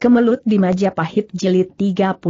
Kemelut di Majapahit Jilid 34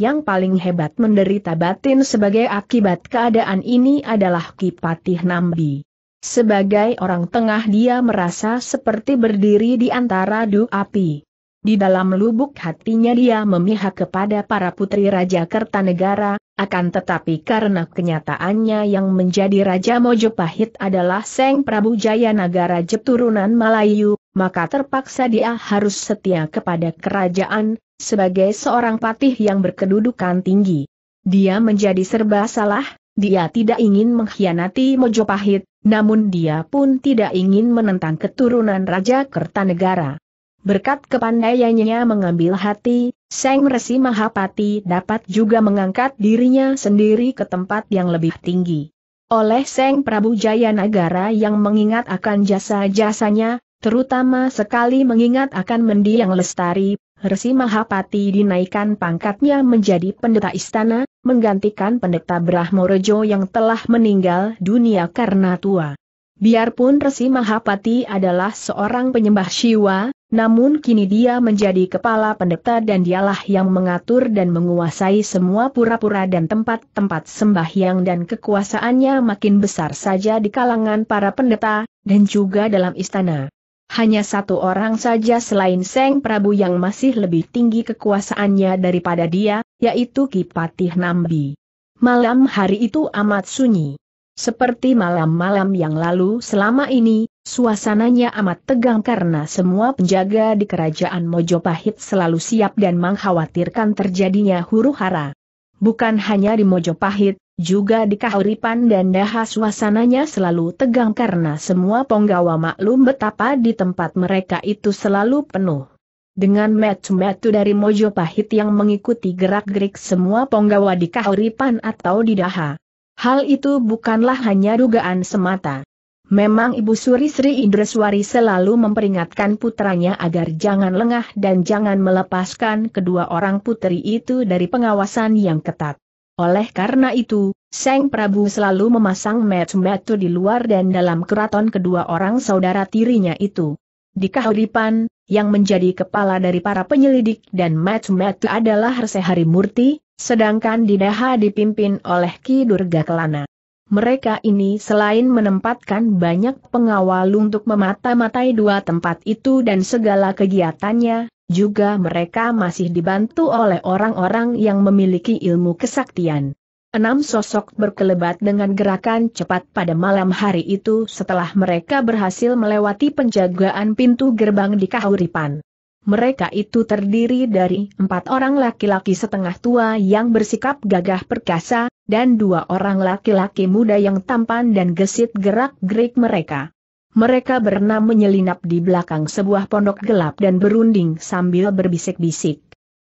Yang paling hebat menderita batin sebagai akibat keadaan ini adalah Kipatih Nambi. Sebagai orang tengah dia merasa seperti berdiri di antara dua api. Di dalam lubuk hatinya dia memihak kepada para putri Raja Kertanegara, akan tetapi karena kenyataannya yang menjadi Raja Mojopahit adalah Seng Prabu Jayanagara Jeturunan Melayu, maka terpaksa dia harus setia kepada kerajaan, sebagai seorang patih yang berkedudukan tinggi. Dia menjadi serba salah, dia tidak ingin mengkhianati Mojopahit, namun dia pun tidak ingin menentang keturunan Raja Kertanegara. Berkat kepandaiannya mengambil hati, Seng Resi Mahapati dapat juga mengangkat dirinya sendiri ke tempat yang lebih tinggi. Oleh Seng Prabu Jayanagara yang mengingat akan jasa-jasanya, terutama sekali mengingat akan mendiang lestari, Resi Mahapati dinaikkan pangkatnya menjadi pendeta istana, menggantikan pendeta Brahmorejo yang telah meninggal dunia karena tua. Biarpun Resi Mahapati adalah seorang penyembah Siwa, namun kini dia menjadi kepala pendeta dan dialah yang mengatur dan menguasai semua pura-pura dan tempat-tempat sembahyang dan kekuasaannya makin besar saja di kalangan para pendeta, dan juga dalam istana. Hanya satu orang saja selain Seng Prabu yang masih lebih tinggi kekuasaannya daripada dia, yaitu Kipatih Nambi. Malam hari itu amat sunyi. Seperti malam-malam yang lalu selama ini, suasananya amat tegang karena semua penjaga di kerajaan Mojopahit selalu siap dan mengkhawatirkan terjadinya huru-hara. Bukan hanya di Mojopahit, juga di Kahuripan dan Daha suasananya selalu tegang karena semua penggawa maklum betapa di tempat mereka itu selalu penuh. Dengan metu-metu dari Mojopahit yang mengikuti gerak-gerik semua penggawa di Kahuripan atau di Daha. Hal itu bukanlah hanya dugaan semata. Memang Ibu Suri Sri Indreswari selalu memperingatkan putranya agar jangan lengah dan jangan melepaskan kedua orang putri itu dari pengawasan yang ketat. Oleh karena itu, Seng Prabu selalu memasang metu-metu di luar dan dalam keraton kedua orang saudara tirinya itu. Di Kahuripan, yang menjadi kepala dari para penyelidik dan metu-metu adalah Harsehari Murti, sedangkan di Daha dipimpin oleh Ki Durga Kelana. Mereka ini selain menempatkan banyak pengawal untuk memata-matai dua tempat itu dan segala kegiatannya, juga mereka masih dibantu oleh orang-orang yang memiliki ilmu kesaktian. Enam sosok berkelebat dengan gerakan cepat pada malam hari itu setelah mereka berhasil melewati penjagaan pintu gerbang di Kahuripan. Mereka itu terdiri dari empat orang laki-laki setengah tua yang bersikap gagah perkasa, dan dua orang laki-laki muda yang tampan dan gesit gerak-gerik mereka. Mereka berenam menyelinap di belakang sebuah pondok gelap dan berunding sambil berbisik-bisik.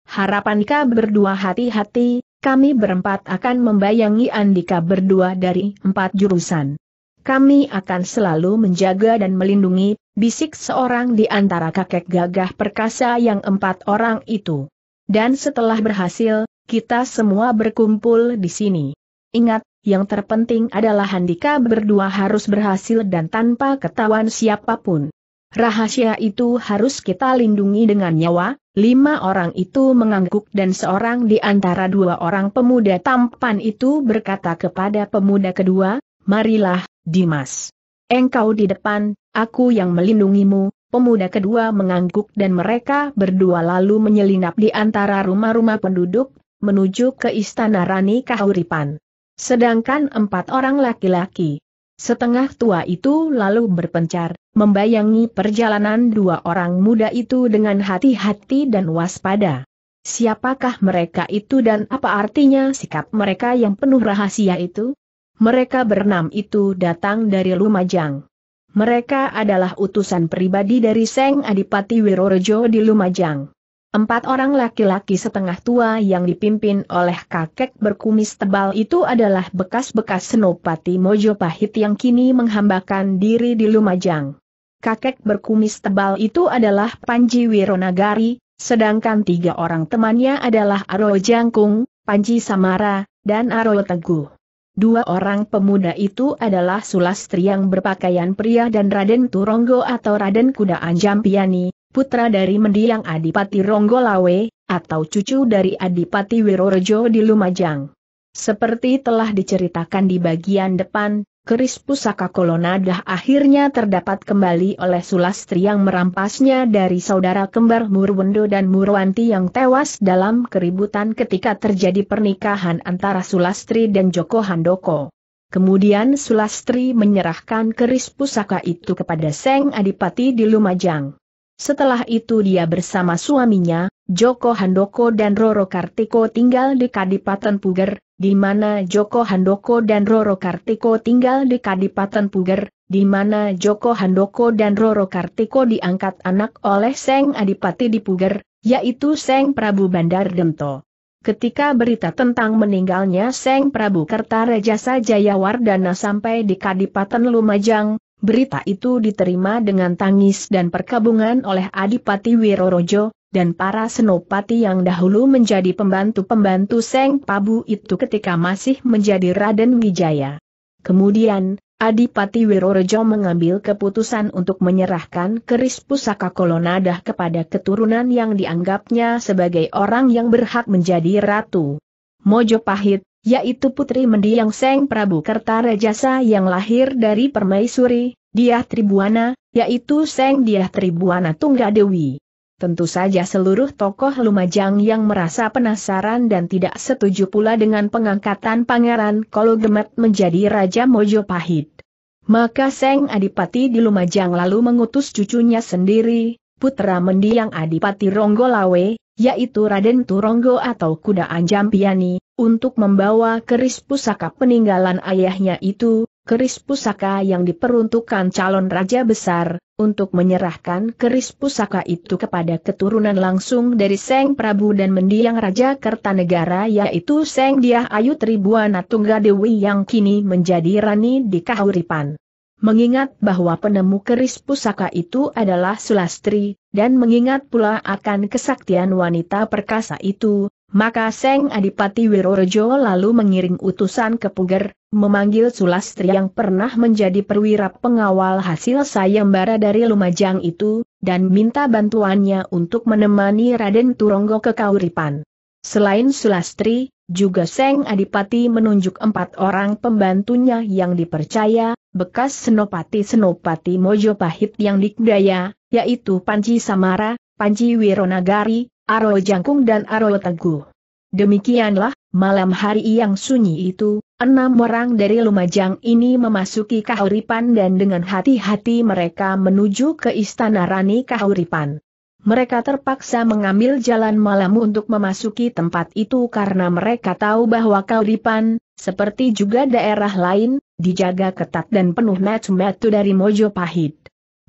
Harapankah berdua hati-hati, kami berempat akan membayangi Andika berdua dari empat jurusan kami akan selalu menjaga dan melindungi, bisik seorang di antara kakek gagah perkasa yang empat orang itu. Dan setelah berhasil, kita semua berkumpul di sini. Ingat, yang terpenting adalah Handika berdua harus berhasil dan tanpa ketahuan siapapun. Rahasia itu harus kita lindungi dengan nyawa, lima orang itu mengangguk dan seorang di antara dua orang pemuda tampan itu berkata kepada pemuda kedua, Marilah, Dimas. Engkau di depan, aku yang melindungimu, pemuda kedua mengangguk dan mereka berdua lalu menyelinap di antara rumah-rumah penduduk, menuju ke istana Rani Kahuripan. Sedangkan empat orang laki-laki, setengah tua itu lalu berpencar, membayangi perjalanan dua orang muda itu dengan hati-hati dan waspada. Siapakah mereka itu dan apa artinya sikap mereka yang penuh rahasia itu? Mereka berenam itu datang dari Lumajang. Mereka adalah utusan pribadi dari Seng Adipati Wirorejo di Lumajang. Empat orang laki-laki setengah tua yang dipimpin oleh kakek berkumis tebal itu adalah bekas-bekas Senopati Mojopahit yang kini menghambakan diri di Lumajang. Kakek berkumis tebal itu adalah Panji Wironagari, sedangkan tiga orang temannya adalah Aro Jangkung, Panji Samara, dan Aro Teguh. Dua orang pemuda itu adalah Sulastri yang berpakaian pria dan Raden Turonggo atau Raden Kudaan Jampiani, putra dari mendiang Adipati Ronggolawe, atau cucu dari Adipati Wirorjo di Lumajang. Seperti telah diceritakan di bagian depan, keris pusaka kolonadah akhirnya terdapat kembali oleh Sulastri yang merampasnya dari saudara kembar Murwendo dan Murwanti yang tewas dalam keributan ketika terjadi pernikahan antara Sulastri dan Joko Handoko. Kemudian Sulastri menyerahkan keris pusaka itu kepada Seng Adipati di Lumajang. Setelah itu dia bersama suaminya, Joko Handoko dan Roro Kartiko tinggal di Kadipaten Puger, di mana Joko Handoko dan Roro Kartiko tinggal di Kadipaten Puger, di mana Joko Handoko dan Roro Kartiko diangkat anak oleh Seng Adipati di Puger, yaitu Seng Prabu Bandar Dento. Ketika berita tentang meninggalnya Seng Prabu Kertarejasa Jayawardana sampai di Kadipaten Lumajang, berita itu diterima dengan tangis dan perkabungan oleh Adipati Wirorojo, dan para senopati yang dahulu menjadi pembantu-pembantu Seng Pabu itu ketika masih menjadi Raden Wijaya. Kemudian, Adipati Wirorejo mengambil keputusan untuk menyerahkan keris pusaka kolonadah kepada keturunan yang dianggapnya sebagai orang yang berhak menjadi ratu. Mojo Pahit, yaitu Putri Mendiang Seng Prabu Kertarejasa yang lahir dari Permaisuri, Diah Tribuana, yaitu Seng Diah Tribuana Tunggadewi. Tentu saja seluruh tokoh Lumajang yang merasa penasaran dan tidak setuju pula dengan pengangkatan Pangeran Kologemet menjadi Raja Mojopahit. Maka Seng Adipati di Lumajang lalu mengutus cucunya sendiri, putra mendiang Adipati Ronggolawe, yaitu Raden Turonggo atau Kuda Anjampiani, untuk membawa keris pusaka peninggalan ayahnya itu, keris pusaka yang diperuntukkan calon raja besar, untuk menyerahkan keris pusaka itu kepada keturunan langsung dari Seng Prabu dan mendiang Raja Kertanegara yaitu Seng Diah Ayu Tribuana Tunggadewi yang kini menjadi Rani di Kahuripan. Mengingat bahwa penemu keris pusaka itu adalah Sulastri, dan mengingat pula akan kesaktian wanita perkasa itu, maka Seng Adipati Wirorejo lalu mengiring utusan ke Puger, memanggil Sulastri yang pernah menjadi perwira pengawal hasil sayembara dari Lumajang itu, dan minta bantuannya untuk menemani Raden Turonggo ke Kauripan. Selain Sulastri, juga Seng Adipati menunjuk empat orang pembantunya yang dipercaya, bekas Senopati Senopati Mojopahit yang dikdaya, yaitu Panji Samara, Panji Wironagari, Aro Jangkung dan Aro Teguh. Demikianlah, malam hari yang sunyi itu, enam orang dari Lumajang ini memasuki Kahuripan dan dengan hati-hati mereka menuju ke Istana Rani Kahuripan. Mereka terpaksa mengambil jalan malam untuk memasuki tempat itu karena mereka tahu bahwa Kahuripan, seperti juga daerah lain, dijaga ketat dan penuh metu-metu dari Mojopahit.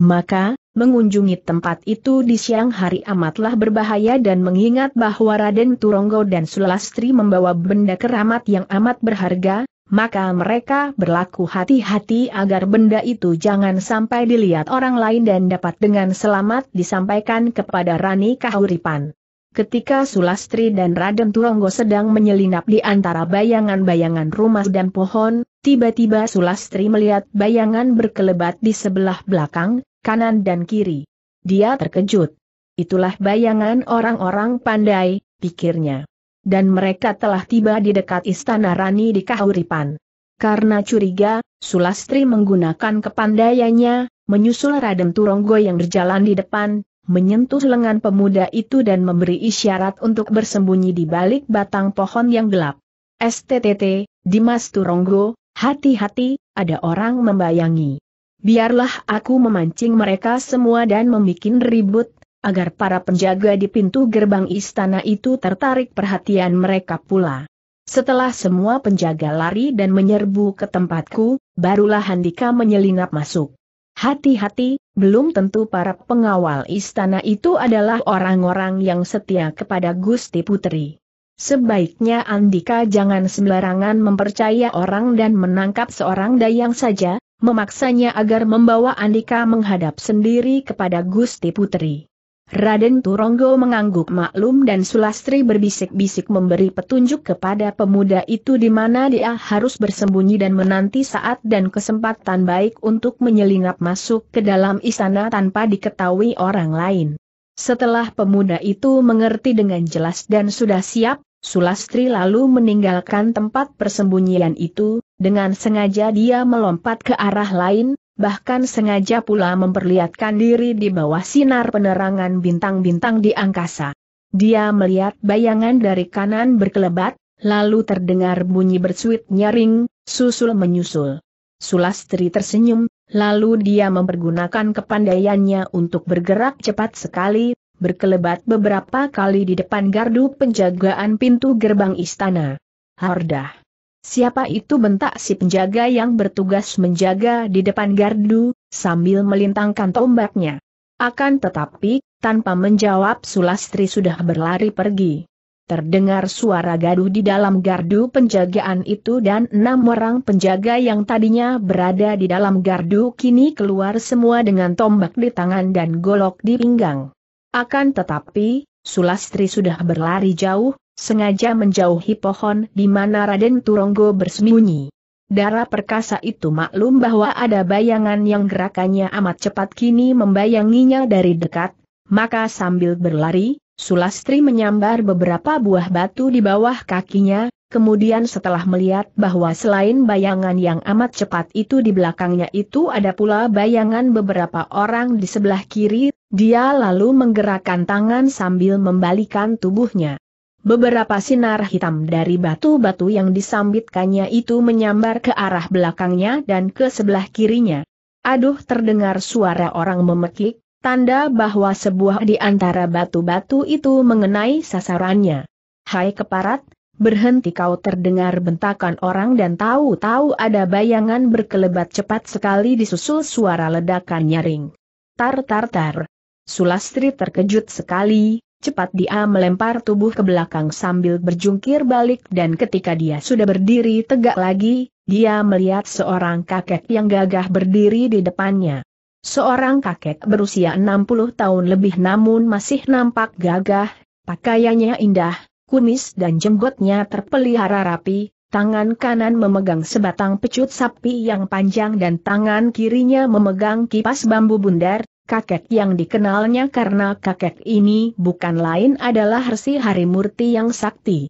Maka, mengunjungi tempat itu di siang hari amatlah berbahaya dan mengingat bahwa Raden Turonggo dan Sulastri membawa benda keramat yang amat berharga, maka mereka berlaku hati-hati agar benda itu jangan sampai dilihat orang lain dan dapat dengan selamat disampaikan kepada Rani Kahuripan. Ketika Sulastri dan Raden Turonggo sedang menyelinap di antara bayangan-bayangan rumah dan pohon, tiba-tiba Sulastri melihat bayangan berkelebat di sebelah belakang, kanan dan kiri. Dia terkejut. Itulah bayangan orang-orang pandai, pikirnya. Dan mereka telah tiba di dekat istana Rani di Kahuripan. Karena curiga, Sulastri menggunakan kepandaiannya, menyusul Raden Turonggo yang berjalan di depan, menyentuh lengan pemuda itu dan memberi isyarat untuk bersembunyi di balik batang pohon yang gelap. STTT, Dimas Turonggo, hati-hati, ada orang membayangi biarlah aku memancing mereka semua dan membuat ribut, agar para penjaga di pintu gerbang istana itu tertarik perhatian mereka pula. Setelah semua penjaga lari dan menyerbu ke tempatku, barulah Handika menyelinap masuk. Hati-hati, belum tentu para pengawal istana itu adalah orang-orang yang setia kepada Gusti Putri. Sebaiknya Andika jangan sembarangan mempercaya orang dan menangkap seorang dayang saja, memaksanya agar membawa Andika menghadap sendiri kepada Gusti Putri. Raden Turonggo mengangguk maklum dan Sulastri berbisik-bisik memberi petunjuk kepada pemuda itu di mana dia harus bersembunyi dan menanti saat dan kesempatan baik untuk menyelinap masuk ke dalam istana tanpa diketahui orang lain. Setelah pemuda itu mengerti dengan jelas dan sudah siap, Sulastri lalu meninggalkan tempat persembunyian itu, dengan sengaja dia melompat ke arah lain, bahkan sengaja pula memperlihatkan diri di bawah sinar penerangan bintang-bintang di angkasa. Dia melihat bayangan dari kanan berkelebat, lalu terdengar bunyi bersuit nyaring, susul menyusul. Sulastri tersenyum, lalu dia mempergunakan kepandaiannya untuk bergerak cepat sekali, berkelebat beberapa kali di depan gardu penjagaan pintu gerbang istana. Hardah. Siapa itu bentak si penjaga yang bertugas menjaga di depan gardu, sambil melintangkan tombaknya. Akan tetapi, tanpa menjawab Sulastri sudah berlari pergi. Terdengar suara gaduh di dalam gardu penjagaan itu dan enam orang penjaga yang tadinya berada di dalam gardu kini keluar semua dengan tombak di tangan dan golok di pinggang. Akan tetapi, Sulastri sudah berlari jauh, sengaja menjauhi pohon di mana Raden Turonggo bersembunyi. Darah perkasa itu maklum bahwa ada bayangan yang gerakannya amat cepat kini membayanginya dari dekat, maka sambil berlari, Sulastri menyambar beberapa buah batu di bawah kakinya, kemudian setelah melihat bahwa selain bayangan yang amat cepat itu di belakangnya itu ada pula bayangan beberapa orang di sebelah kiri dia lalu menggerakkan tangan sambil membalikan tubuhnya. Beberapa sinar hitam dari batu-batu yang disambitkannya itu menyambar ke arah belakangnya dan ke sebelah kirinya. Aduh terdengar suara orang memekik, tanda bahwa sebuah di antara batu-batu itu mengenai sasarannya. Hai keparat, berhenti kau terdengar bentakan orang dan tahu-tahu ada bayangan berkelebat cepat sekali disusul suara ledakan nyaring. Tar tar tar. Sulastri terkejut sekali, cepat dia melempar tubuh ke belakang sambil berjungkir balik dan ketika dia sudah berdiri tegak lagi, dia melihat seorang kakek yang gagah berdiri di depannya. Seorang kakek berusia 60 tahun lebih namun masih nampak gagah, pakaiannya indah, kumis dan jenggotnya terpelihara rapi, tangan kanan memegang sebatang pecut sapi yang panjang dan tangan kirinya memegang kipas bambu bundar, kakek yang dikenalnya karena kakek ini bukan lain adalah Hersi Harimurti yang sakti.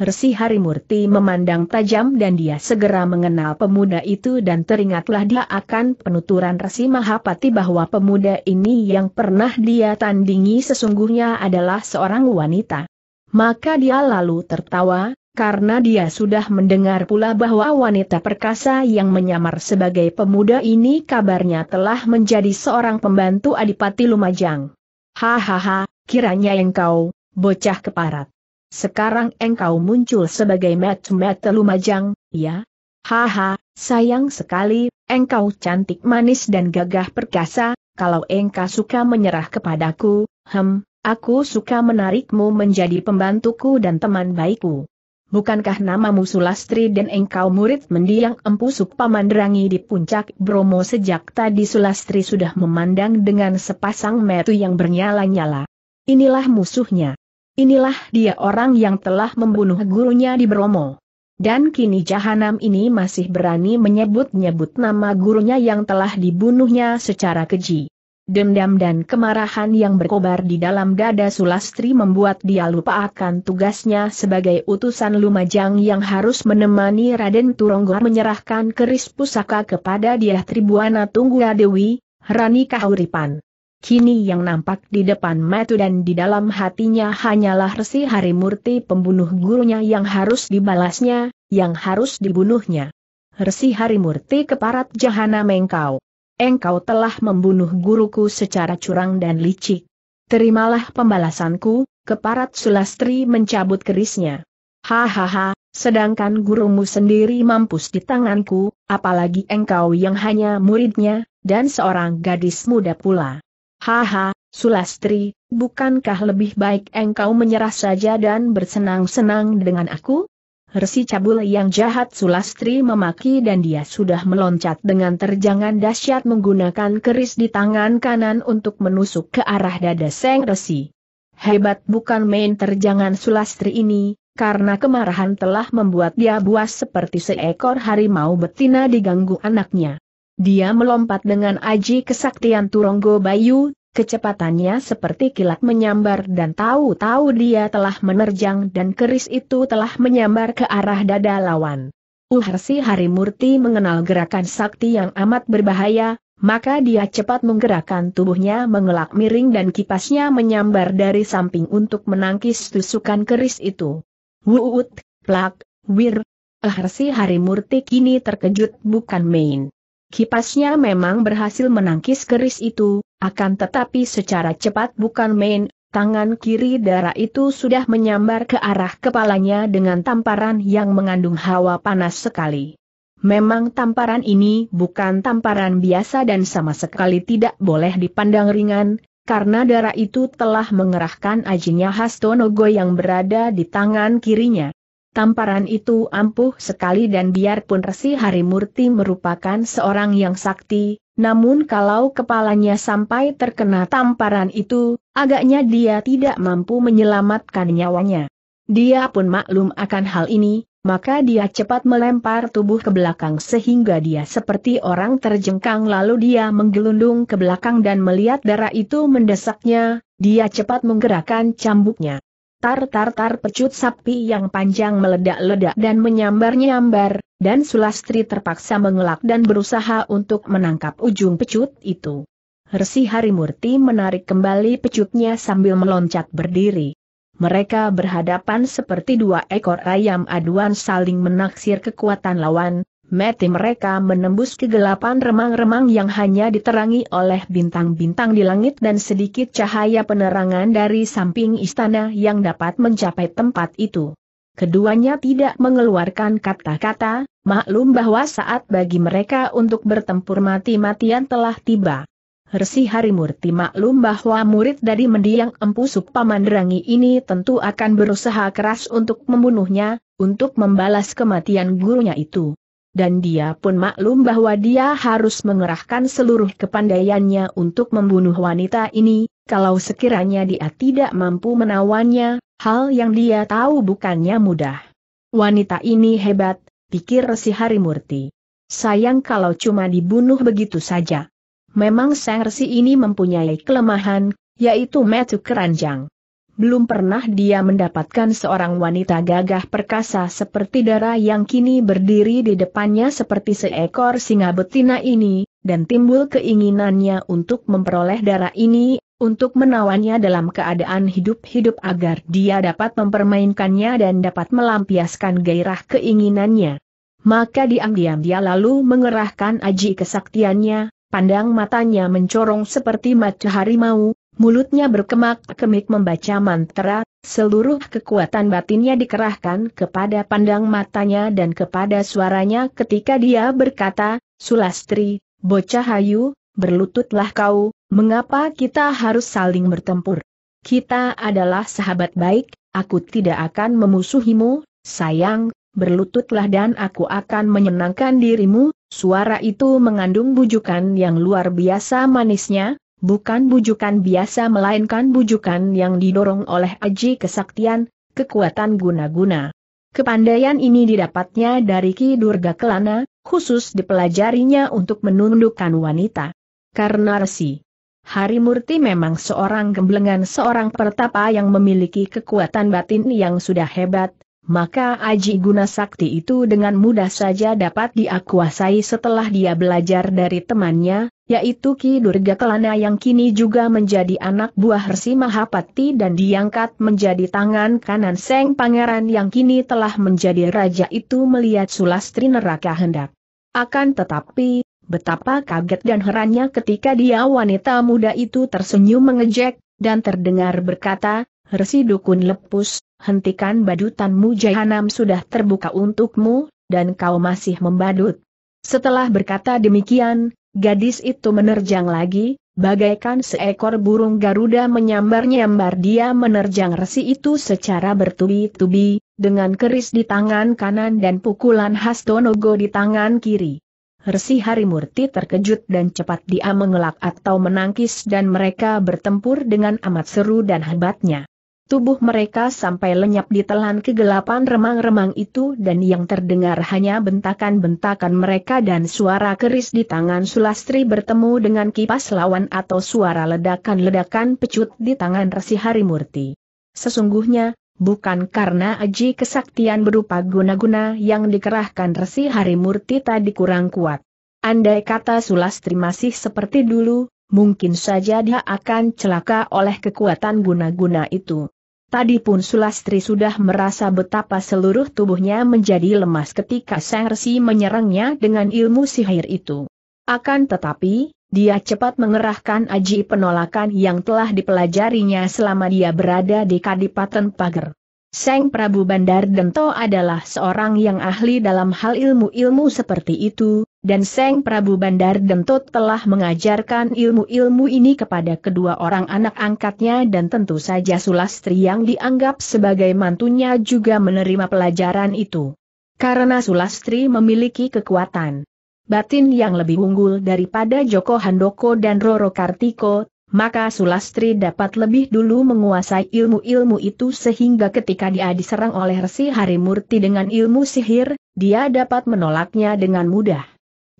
Hersi Harimurti memandang tajam dan dia segera mengenal pemuda itu dan teringatlah dia akan penuturan Resi Mahapati bahwa pemuda ini yang pernah dia tandingi sesungguhnya adalah seorang wanita. Maka dia lalu tertawa, karena dia sudah mendengar pula bahwa wanita perkasa yang menyamar sebagai pemuda ini kabarnya telah menjadi seorang pembantu Adipati Lumajang. Hahaha, kiranya engkau, bocah keparat. Sekarang engkau muncul sebagai mat-mat Lumajang, ya? Haha, sayang sekali, engkau cantik manis dan gagah perkasa, kalau engkau suka menyerah kepadaku, hem, aku suka menarikmu menjadi pembantuku dan teman baikku bukankah namamu Sulastri dan engkau murid mendiang Empu Supamanderangi di puncak Bromo sejak tadi Sulastri sudah memandang dengan sepasang metu yang bernyala-nyala. Inilah musuhnya. Inilah dia orang yang telah membunuh gurunya di Bromo. Dan kini Jahanam ini masih berani menyebut-nyebut nama gurunya yang telah dibunuhnya secara keji. Dendam dan kemarahan yang berkobar di dalam dada Sulastri membuat dia lupa akan tugasnya sebagai utusan Lumajang yang harus menemani Raden Turonggo menyerahkan keris pusaka kepada dia Tribuana Tunggura Dewi, Rani Kahuripan. Kini yang nampak di depan mata dan di dalam hatinya hanyalah Resi Harimurti pembunuh gurunya yang harus dibalasnya, yang harus dibunuhnya. Resi Harimurti keparat jahana mengkau engkau telah membunuh guruku secara curang dan licik. Terimalah pembalasanku, keparat Sulastri mencabut kerisnya. Hahaha, sedangkan gurumu sendiri mampus di tanganku, apalagi engkau yang hanya muridnya, dan seorang gadis muda pula. Haha, Sulastri, bukankah lebih baik engkau menyerah saja dan bersenang-senang dengan aku? Resi cabul yang jahat Sulastri memaki dan dia sudah meloncat dengan terjangan dahsyat menggunakan keris di tangan kanan untuk menusuk ke arah dada Seng Resi. Hebat bukan main terjangan Sulastri ini, karena kemarahan telah membuat dia buas seperti seekor harimau betina diganggu anaknya. Dia melompat dengan aji kesaktian Turonggo Bayu, Kecepatannya seperti kilat menyambar dan tahu-tahu dia telah menerjang dan keris itu telah menyambar ke arah dada lawan. Uharsi Harimurti mengenal gerakan sakti yang amat berbahaya, maka dia cepat menggerakkan tubuhnya mengelak miring dan kipasnya menyambar dari samping untuk menangkis tusukan keris itu. Wuut, plak, wir. Uharsi Harimurti kini terkejut bukan main. Kipasnya memang berhasil menangkis keris itu, akan tetapi secara cepat bukan main, tangan kiri darah itu sudah menyambar ke arah kepalanya dengan tamparan yang mengandung hawa panas sekali. Memang tamparan ini bukan tamparan biasa dan sama sekali tidak boleh dipandang ringan, karena darah itu telah mengerahkan ajinya Hastonogo yang berada di tangan kirinya. Tamparan itu ampuh sekali dan biarpun Resi Harimurti merupakan seorang yang sakti, namun kalau kepalanya sampai terkena tamparan itu, agaknya dia tidak mampu menyelamatkan nyawanya. Dia pun maklum akan hal ini, maka dia cepat melempar tubuh ke belakang sehingga dia seperti orang terjengkang lalu dia menggelundung ke belakang dan melihat darah itu mendesaknya, dia cepat menggerakkan cambuknya. Tar-tar-tar pecut sapi yang panjang meledak-ledak dan menyambar-nyambar, dan Sulastri terpaksa mengelak dan berusaha untuk menangkap ujung pecut itu. Resi Harimurti menarik kembali pecutnya sambil meloncat berdiri. Mereka berhadapan seperti dua ekor ayam aduan saling menaksir kekuatan lawan, Mati mereka menembus kegelapan remang-remang yang hanya diterangi oleh bintang-bintang di langit dan sedikit cahaya penerangan dari samping istana yang dapat mencapai tempat itu. Keduanya tidak mengeluarkan kata-kata, maklum bahwa saat bagi mereka untuk bertempur mati-matian telah tiba. Resi Harimurti maklum bahwa murid dari mendiang Empu Supamandrangi ini tentu akan berusaha keras untuk membunuhnya, untuk membalas kematian gurunya itu dan dia pun maklum bahwa dia harus mengerahkan seluruh kepandaiannya untuk membunuh wanita ini, kalau sekiranya dia tidak mampu menawannya, hal yang dia tahu bukannya mudah. Wanita ini hebat, pikir si Harimurti. Sayang kalau cuma dibunuh begitu saja. Memang Sang Resi ini mempunyai kelemahan, yaitu metu keranjang. Belum pernah dia mendapatkan seorang wanita gagah perkasa seperti darah yang kini berdiri di depannya seperti seekor singa betina ini, dan timbul keinginannya untuk memperoleh darah ini, untuk menawannya dalam keadaan hidup-hidup agar dia dapat mempermainkannya dan dapat melampiaskan gairah keinginannya. Maka diam-diam dia lalu mengerahkan aji kesaktiannya, pandang matanya mencorong seperti mata harimau, mulutnya berkemak-kemik membaca mantra, seluruh kekuatan batinnya dikerahkan kepada pandang matanya dan kepada suaranya ketika dia berkata, Sulastri, bocah hayu, berlututlah kau, mengapa kita harus saling bertempur? Kita adalah sahabat baik, aku tidak akan memusuhimu, sayang, berlututlah dan aku akan menyenangkan dirimu, suara itu mengandung bujukan yang luar biasa manisnya, bukan bujukan biasa melainkan bujukan yang didorong oleh aji kesaktian, kekuatan guna-guna. Kepandaian ini didapatnya dari Ki Durga Kelana, khusus dipelajarinya untuk menundukkan wanita. Karena resi. Hari Murti memang seorang gemblengan seorang pertapa yang memiliki kekuatan batin yang sudah hebat, maka aji guna sakti itu dengan mudah saja dapat diakuasai setelah dia belajar dari temannya, yaitu Ki Durga Kelana yang kini juga menjadi anak buah Resi Mahapati dan diangkat menjadi tangan kanan Seng Pangeran yang kini telah menjadi raja itu melihat Sulastri neraka hendak. Akan tetapi, betapa kaget dan herannya ketika dia wanita muda itu tersenyum mengejek, dan terdengar berkata, Resi Dukun Lepus, hentikan badutanmu Jahanam sudah terbuka untukmu, dan kau masih membadut. Setelah berkata demikian, Gadis itu menerjang lagi, bagaikan seekor burung Garuda menyambar-nyambar dia menerjang resi itu secara bertubi-tubi, dengan keris di tangan kanan dan pukulan Hastonogo di tangan kiri. Resi Harimurti terkejut dan cepat dia mengelak atau menangkis dan mereka bertempur dengan amat seru dan hebatnya. Tubuh mereka sampai lenyap di telan kegelapan remang-remang itu dan yang terdengar hanya bentakan-bentakan mereka dan suara keris di tangan Sulastri bertemu dengan kipas lawan atau suara ledakan-ledakan pecut di tangan Resi Harimurti. Sesungguhnya, bukan karena aji kesaktian berupa guna-guna yang dikerahkan Resi Harimurti tadi kurang kuat. Andai kata Sulastri masih seperti dulu, mungkin saja dia akan celaka oleh kekuatan guna-guna itu. Tadi pun Sulastri sudah merasa betapa seluruh tubuhnya menjadi lemas ketika Sang Resi menyerangnya dengan ilmu sihir itu. Akan tetapi, dia cepat mengerahkan aji penolakan yang telah dipelajarinya selama dia berada di Kadipaten Pager. Sang Prabu Bandar Dento adalah seorang yang ahli dalam hal ilmu-ilmu seperti itu, dan Seng Prabu Bandar Dentut telah mengajarkan ilmu-ilmu ini kepada kedua orang anak angkatnya dan tentu saja Sulastri yang dianggap sebagai mantunya juga menerima pelajaran itu. Karena Sulastri memiliki kekuatan batin yang lebih unggul daripada Joko Handoko dan Roro Kartiko, maka Sulastri dapat lebih dulu menguasai ilmu-ilmu itu sehingga ketika dia diserang oleh Resi Harimurti dengan ilmu sihir, dia dapat menolaknya dengan mudah.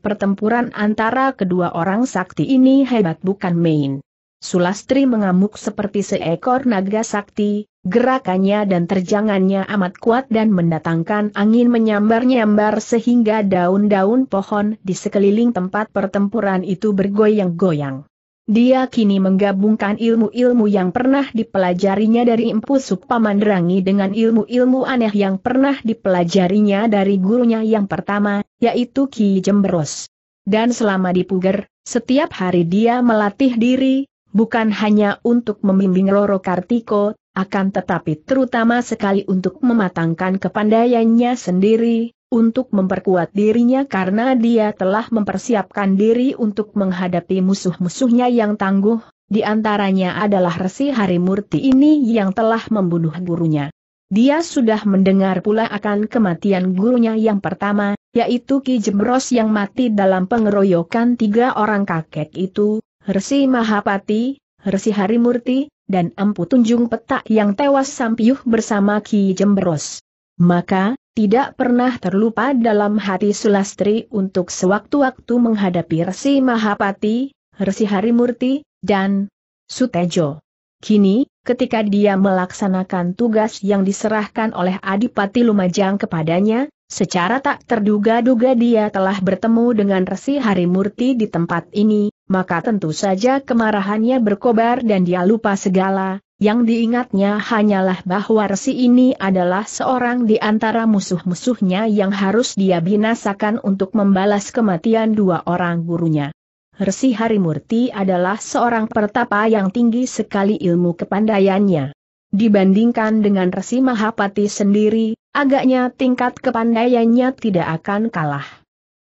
Pertempuran antara kedua orang sakti ini hebat bukan main. Sulastri mengamuk seperti seekor naga sakti, gerakannya dan terjangannya amat kuat dan mendatangkan angin menyambar-nyambar sehingga daun-daun pohon di sekeliling tempat pertempuran itu bergoyang-goyang. Dia kini menggabungkan ilmu-ilmu yang pernah dipelajarinya dari Empu Supamandrangi dengan ilmu-ilmu aneh yang pernah dipelajarinya dari gurunya yang pertama, yaitu Ki Jembros. Dan selama di Puger, setiap hari dia melatih diri, bukan hanya untuk membimbing Roro Kartiko, akan tetapi terutama sekali untuk mematangkan kepandaiannya sendiri, untuk memperkuat dirinya karena dia telah mempersiapkan diri untuk menghadapi musuh-musuhnya yang tangguh, di antaranya adalah Resi Harimurti ini yang telah membunuh gurunya. Dia sudah mendengar pula akan kematian gurunya yang pertama, yaitu Ki Jemros yang mati dalam pengeroyokan tiga orang kakek itu, Resi Mahapati, Resi Harimurti, dan Empu Tunjung Petak yang tewas sampiyuh bersama Ki Jemros. Maka, tidak pernah terlupa dalam hati Sulastri untuk sewaktu-waktu menghadapi Resi Mahapati, Resi Harimurti, dan Sutejo. Kini, ketika dia melaksanakan tugas yang diserahkan oleh Adipati Lumajang kepadanya, secara tak terduga-duga dia telah bertemu dengan Resi Harimurti di tempat ini, maka tentu saja kemarahannya berkobar dan dia lupa segala, yang diingatnya hanyalah bahwa resi ini adalah seorang di antara musuh-musuhnya yang harus dia binasakan untuk membalas kematian dua orang gurunya. Resi Harimurti adalah seorang pertapa yang tinggi sekali ilmu kepandaiannya. Dibandingkan dengan Resi Mahapati sendiri, agaknya tingkat kepandaiannya tidak akan kalah.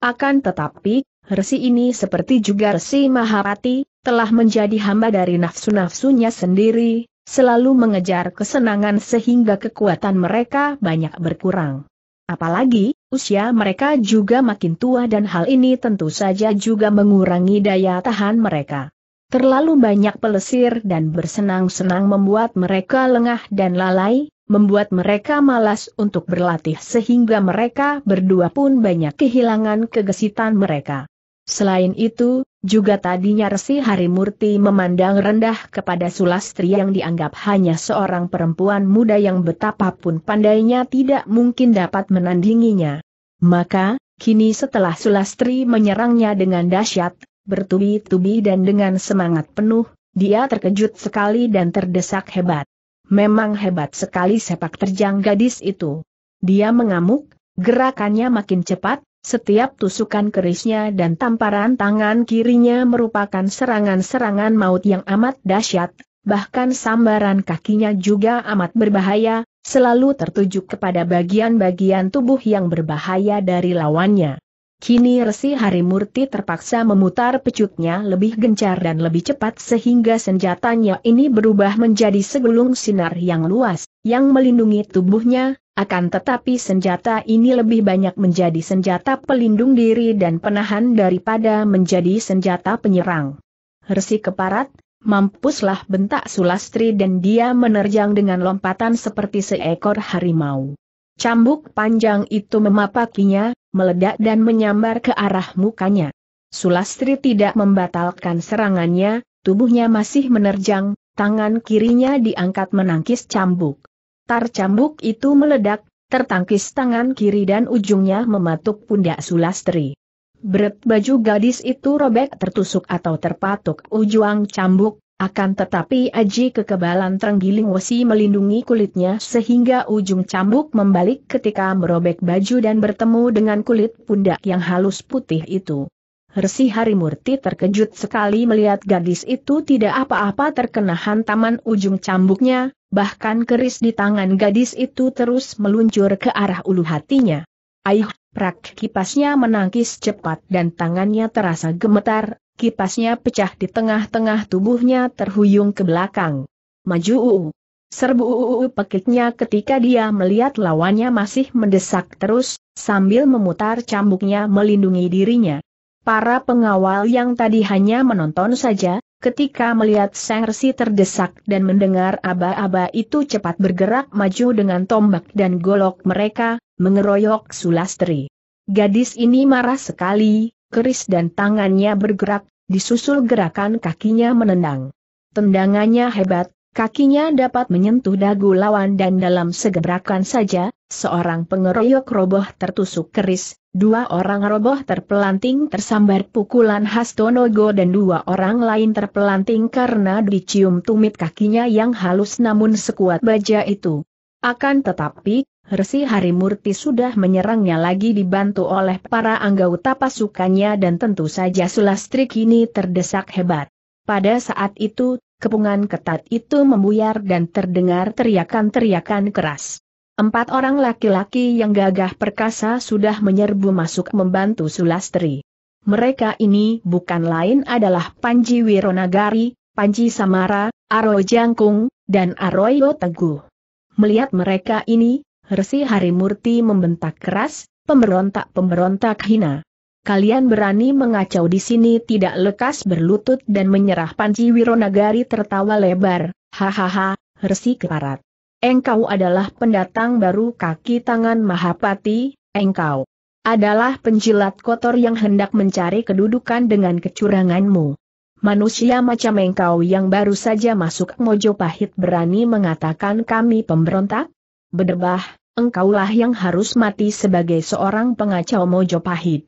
Akan tetapi, Resi ini seperti juga Resi Mahapati, telah menjadi hamba dari nafsu-nafsunya sendiri, selalu mengejar kesenangan sehingga kekuatan mereka banyak berkurang. Apalagi, usia mereka juga makin tua dan hal ini tentu saja juga mengurangi daya tahan mereka. Terlalu banyak pelesir dan bersenang-senang membuat mereka lengah dan lalai, membuat mereka malas untuk berlatih sehingga mereka berdua pun banyak kehilangan kegesitan mereka. Selain itu, juga tadinya Resi Harimurti memandang rendah kepada Sulastri yang dianggap hanya seorang perempuan muda yang betapapun pandainya tidak mungkin dapat menandinginya. Maka, kini setelah Sulastri menyerangnya dengan dahsyat, bertubi-tubi dan dengan semangat penuh, dia terkejut sekali dan terdesak hebat. Memang hebat sekali sepak terjang gadis itu. Dia mengamuk, gerakannya makin cepat, setiap tusukan kerisnya dan tamparan tangan kirinya merupakan serangan-serangan maut yang amat dahsyat, bahkan sambaran kakinya juga amat berbahaya, selalu tertuju kepada bagian-bagian tubuh yang berbahaya dari lawannya. Kini Resi Harimurti terpaksa memutar pecutnya lebih gencar dan lebih cepat sehingga senjatanya ini berubah menjadi segulung sinar yang luas, yang melindungi tubuhnya, akan tetapi senjata ini lebih banyak menjadi senjata pelindung diri dan penahan daripada menjadi senjata penyerang. Resi keparat, mampuslah bentak Sulastri dan dia menerjang dengan lompatan seperti seekor harimau. Cambuk panjang itu memapakinya, meledak dan menyambar ke arah mukanya. Sulastri tidak membatalkan serangannya, tubuhnya masih menerjang, tangan kirinya diangkat menangkis cambuk. Tar cambuk itu meledak, tertangkis tangan kiri dan ujungnya mematuk pundak Sulastri. Berat baju gadis itu robek tertusuk atau terpatuk ujung cambuk, akan tetapi aji kekebalan terenggiling Wesi melindungi kulitnya sehingga ujung cambuk membalik ketika merobek baju dan bertemu dengan kulit pundak yang halus putih itu. Resi Harimurti terkejut sekali melihat gadis itu tidak apa-apa terkena hantaman ujung cambuknya, bahkan keris di tangan gadis itu terus meluncur ke arah ulu hatinya. Aih, prak kipasnya menangkis cepat dan tangannya terasa gemetar, kipasnya pecah di tengah-tengah tubuhnya terhuyung ke belakang. Maju uu. Serbu uu pekiknya ketika dia melihat lawannya masih mendesak terus, sambil memutar cambuknya melindungi dirinya. Para pengawal yang tadi hanya menonton saja, Ketika melihat Sang Resi terdesak dan mendengar aba-aba itu cepat bergerak maju dengan tombak dan golok mereka, mengeroyok Sulastri. Gadis ini marah sekali, keris dan tangannya bergerak, disusul gerakan kakinya menendang. Tendangannya hebat, kakinya dapat menyentuh dagu lawan dan dalam segebrakan saja, seorang pengeroyok roboh tertusuk keris, Dua orang roboh terpelanting tersambar pukulan Hastonogo dan dua orang lain terpelanting karena dicium tumit kakinya yang halus namun sekuat baja itu. Akan tetapi, Resi Harimurti sudah menyerangnya lagi dibantu oleh para anggota pasukannya dan tentu saja Sulastri kini terdesak hebat. Pada saat itu, kepungan ketat itu membuyar dan terdengar teriakan-teriakan keras. Empat orang laki-laki yang gagah perkasa sudah menyerbu masuk membantu Sulastri. Mereka ini bukan lain adalah Panji Wironagari, Panji Samara, Aro Jangkung, dan Aroyo Teguh. Melihat mereka ini, Resi Harimurti membentak keras, pemberontak-pemberontak hina. Kalian berani mengacau di sini tidak lekas berlutut dan menyerah Panji Wironagari tertawa lebar, hahaha, Resi keparat. Engkau adalah pendatang baru kaki tangan Mahapati, engkau adalah penjilat kotor yang hendak mencari kedudukan dengan kecuranganmu. Manusia macam engkau yang baru saja masuk mojo pahit berani mengatakan kami pemberontak? Bederbah, engkaulah yang harus mati sebagai seorang pengacau mojo pahit.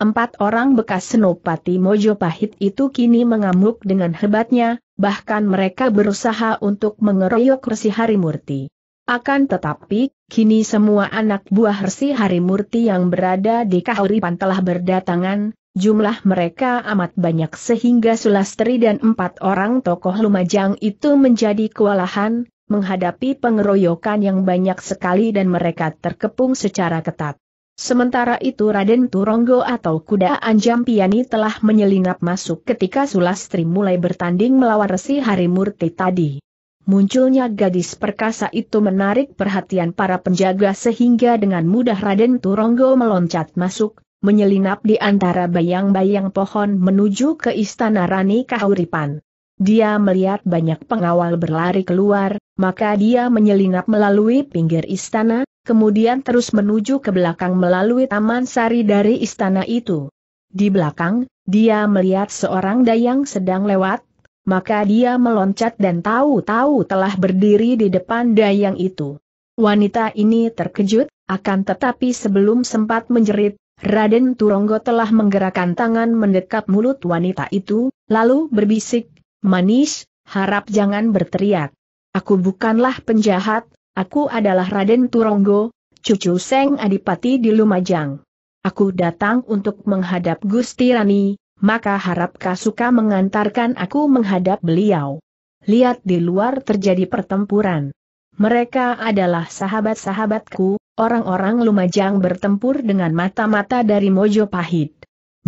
Empat orang bekas senopati Mojopahit itu kini mengamuk dengan hebatnya, bahkan mereka berusaha untuk mengeroyok Resi Harimurti. Akan tetapi, kini semua anak buah Resi Harimurti yang berada di Kahuripan telah berdatangan, jumlah mereka amat banyak sehingga Sulastri dan empat orang tokoh Lumajang itu menjadi kewalahan, menghadapi pengeroyokan yang banyak sekali dan mereka terkepung secara ketat. Sementara itu Raden Turonggo atau kuda Anjam Piani telah menyelinap masuk ketika Sulastri mulai bertanding melawan Resi Harimurti tadi. Munculnya gadis perkasa itu menarik perhatian para penjaga sehingga dengan mudah Raden Turonggo meloncat masuk, menyelinap di antara bayang-bayang pohon menuju ke istana Rani Kahuripan. Dia melihat banyak pengawal berlari keluar, maka dia menyelinap melalui pinggir istana, kemudian terus menuju ke belakang melalui taman sari dari istana itu. Di belakang, dia melihat seorang dayang sedang lewat, maka dia meloncat dan tahu-tahu telah berdiri di depan dayang itu. Wanita ini terkejut, akan tetapi sebelum sempat menjerit, Raden Turonggo telah menggerakkan tangan mendekat mulut wanita itu, lalu berbisik, manis, harap jangan berteriak. Aku bukanlah penjahat, Aku adalah Raden Turonggo, cucu Seng Adipati di Lumajang. Aku datang untuk menghadap Gusti Rani, maka harap Kasuka mengantarkan aku menghadap beliau. Lihat di luar terjadi pertempuran. Mereka adalah sahabat-sahabatku, orang-orang Lumajang bertempur dengan mata-mata dari Mojo Pahit.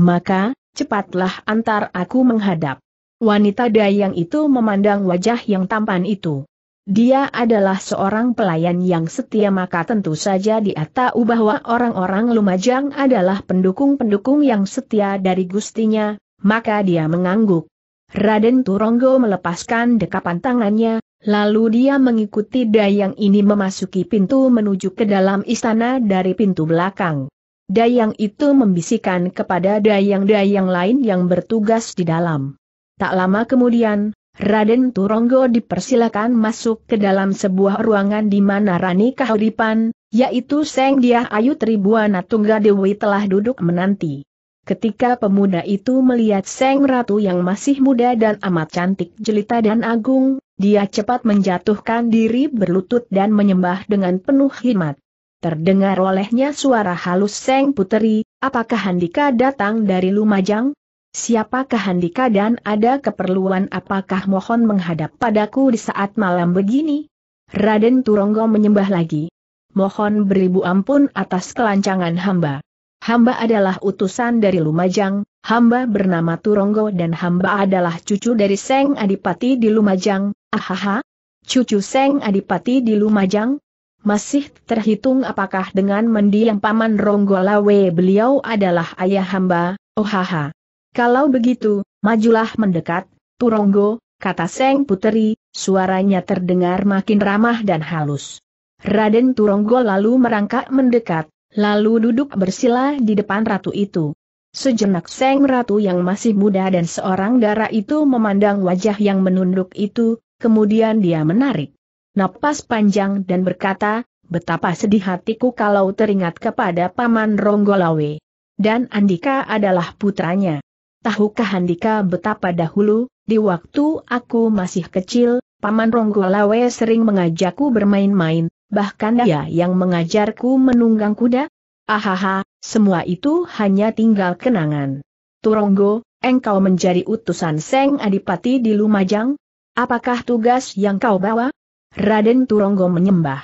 Maka, cepatlah antar aku menghadap. Wanita dayang itu memandang wajah yang tampan itu. Dia adalah seorang pelayan yang setia maka tentu saja dia tahu bahwa orang-orang Lumajang adalah pendukung-pendukung yang setia dari gustinya, maka dia mengangguk. Raden Turonggo melepaskan dekapan tangannya, lalu dia mengikuti Dayang ini memasuki pintu menuju ke dalam istana dari pintu belakang. Dayang itu membisikkan kepada dayang-dayang lain yang bertugas di dalam. Tak lama kemudian, Raden Turonggo dipersilakan masuk ke dalam sebuah ruangan di mana Rani Kahuripan, yaitu Seng Dia Ayu Tribuana Tunggadewi telah duduk menanti. Ketika pemuda itu melihat Seng Ratu yang masih muda dan amat cantik jelita dan agung, dia cepat menjatuhkan diri berlutut dan menyembah dengan penuh hikmat. Terdengar olehnya suara halus Seng Puteri, apakah Handika datang dari Lumajang? Siapakah Handika dan ada keperluan apakah mohon menghadap padaku di saat malam begini? Raden Turonggo menyembah lagi. Mohon beribu ampun atas kelancangan hamba. Hamba adalah utusan dari Lumajang, hamba bernama Turonggo dan hamba adalah cucu dari Seng Adipati di Lumajang, ahaha. Cucu Seng Adipati di Lumajang, masih terhitung apakah dengan mendiang Paman Ronggolawe beliau adalah ayah hamba, Ohaha. Kalau begitu, majulah mendekat, Turonggo," kata Seng Puteri, suaranya terdengar makin ramah dan halus. Raden Turonggo lalu merangkak mendekat, lalu duduk bersila di depan ratu itu. Sejenak Seng Ratu yang masih muda dan seorang darah itu memandang wajah yang menunduk itu, kemudian dia menarik napas panjang dan berkata, betapa sedih hatiku kalau teringat kepada Paman Ronggolawe. Dan Andika adalah putranya tahukah Handika betapa dahulu, di waktu aku masih kecil, Paman Ronggolawe sering mengajakku bermain-main, bahkan dia yang mengajarku menunggang kuda? Ahaha, semua itu hanya tinggal kenangan. Turonggo, engkau menjadi utusan Seng Adipati di Lumajang? Apakah tugas yang kau bawa? Raden Turonggo menyembah.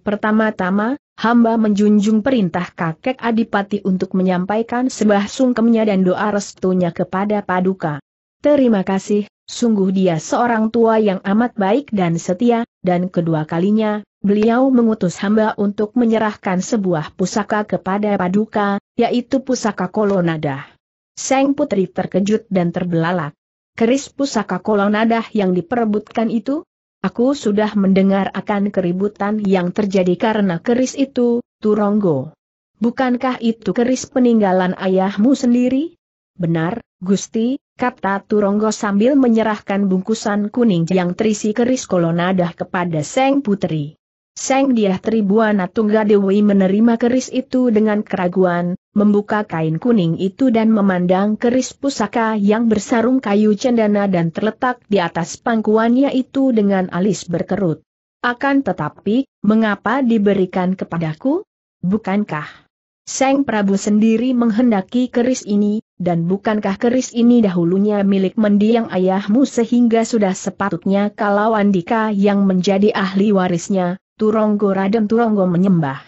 Pertama-tama, hamba menjunjung perintah kakek Adipati untuk menyampaikan sebuah sungkemnya dan doa restunya kepada Paduka. Terima kasih, sungguh dia seorang tua yang amat baik dan setia, dan kedua kalinya, beliau mengutus hamba untuk menyerahkan sebuah pusaka kepada Paduka, yaitu pusaka Kolonadah. Seng putri terkejut dan terbelalak. Keris pusaka Kolonadah yang diperebutkan itu, Aku sudah mendengar akan keributan yang terjadi karena keris itu, Turonggo. Bukankah itu keris peninggalan ayahmu sendiri? Benar, Gusti, kata Turonggo sambil menyerahkan bungkusan kuning yang terisi keris kolonadah kepada Seng Putri. Seng Diah Tribuana Tunggadewi menerima keris itu dengan keraguan, membuka kain kuning itu dan memandang keris pusaka yang bersarung kayu cendana dan terletak di atas pangkuannya itu dengan alis berkerut. Akan tetapi, mengapa diberikan kepadaku? Bukankah Seng Prabu sendiri menghendaki keris ini, dan bukankah keris ini dahulunya milik mendiang ayahmu sehingga sudah sepatutnya kalau Andika yang menjadi ahli warisnya, Turonggo Raden Turonggo menyembah.